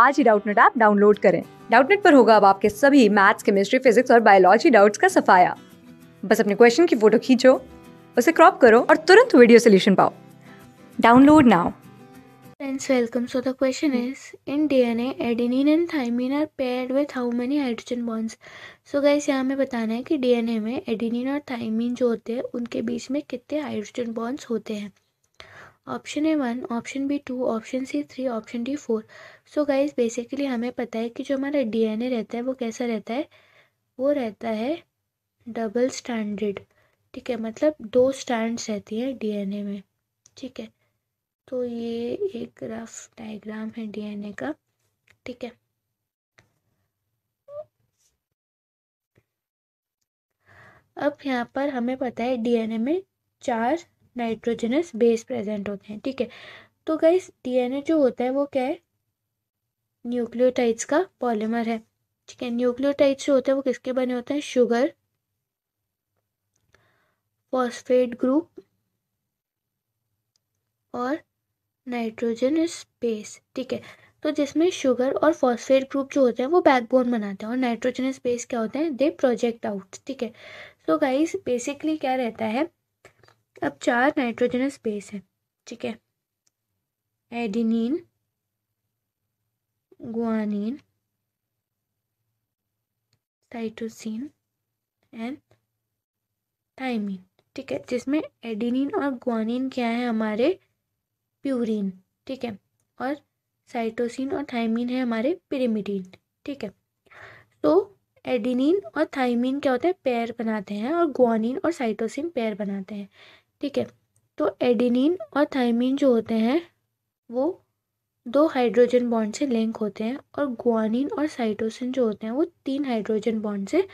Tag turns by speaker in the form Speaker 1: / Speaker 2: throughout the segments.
Speaker 1: आज ही Doubtnut app download करें डाउटनेट पर होगा अब आपके सभी मैथ्स केमिस्ट्री फिजिक्स और बायोलॉजी डाउट्स का सफाया बस अपने क्वेश्चन की फोटो खींचो उसे क्रॉप करो और तुरंत वीडियो सोल्यूशन पाओ download now
Speaker 2: Friends, welcome. So the question is, in DNA, adenine and thymine are paired with how many hydrogen bonds? So guys, यहाँ हमें बताना है कि DNA में adenine और thymine जो होते हैं उनके बीच में कितने hydrogen bonds होते हैं option A one option B two option C three option D four so guys basically हमें पता है कि जो हमारा डीएनए रहता है वो कैसा रहता है वो रहता है डबल स्टैंडर्ड ठीक है मतलब दो स्टैंड्स रहती हैं डीएनए में ठीक है तो ये एक रफ डायग्राम है डीएनए का ठीक है अब यहाँ पर हमें पता है डीएनए में चार नाइट्रोजनस बेस प्रेजेंट होते हैं ठीक है तो गाइस डीएनए जो होता है वो क्या है न्यूक्लियोटाइड्स का पॉलीमर है ठीक है न्यूक्लियोटाइड्स जो होते हैं वो किसके बने होते हैं शुगर फॉस्फेट ग्रुप और नाइट्रोजनस बेस ठीक है तो जिसमें शुगर और फॉस्फेट ग्रुप जो होते हैं वो बैकबोन बनाते हैं और नाइट्रोजनस बेस क्या होते हैं दे प्रोजेक्ट आउट ठीक है सो गाइस बेसिकली क्या रहता है अब चार नाइट्रोजनस बेस है ठीक है adenine guanine cytosine and thymine ठीक है जिसमें एडिनिन और गुआनिन क्या है हमारे प्यूरिन ठीक है और साइटोसिन और थाइमिन है हमारे पिरिमिडिन ठीक है तो एडिनिन और थाइमिन क्या होता है पैर बनाते हैं और गुआनिन और साइटोसिन पैर बनाते हैं ठीक है तो एडिनिन और थाइमिन जो होते हैं वो दो हाइड्रोजन बॉन्ड से लिंक होते हैं और ग्वानिन और साइटोसिन जो होते हैं वो तीन हाइड्रोजन बॉन्ड से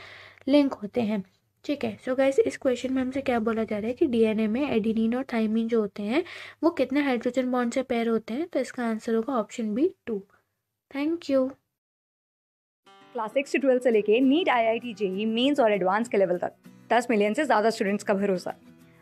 Speaker 2: लिंक होते हैं ठीक है सो so गैस इस क्वेश्चन में हमसे क्या बोला जा रहा है कि डीएनए में एडिनिन और थाइमिन जो होते हैं वो कितने हाइड्रोजन बॉन्ड से पैर होते हैं तो इसका आंसर होगा option B two thank you class six से से लेके NEET I I T JEE mains और
Speaker 1: एडवांस के लेवल तक दस मिलियन से ज़्यादा स्टूडेंट्स का भरोसा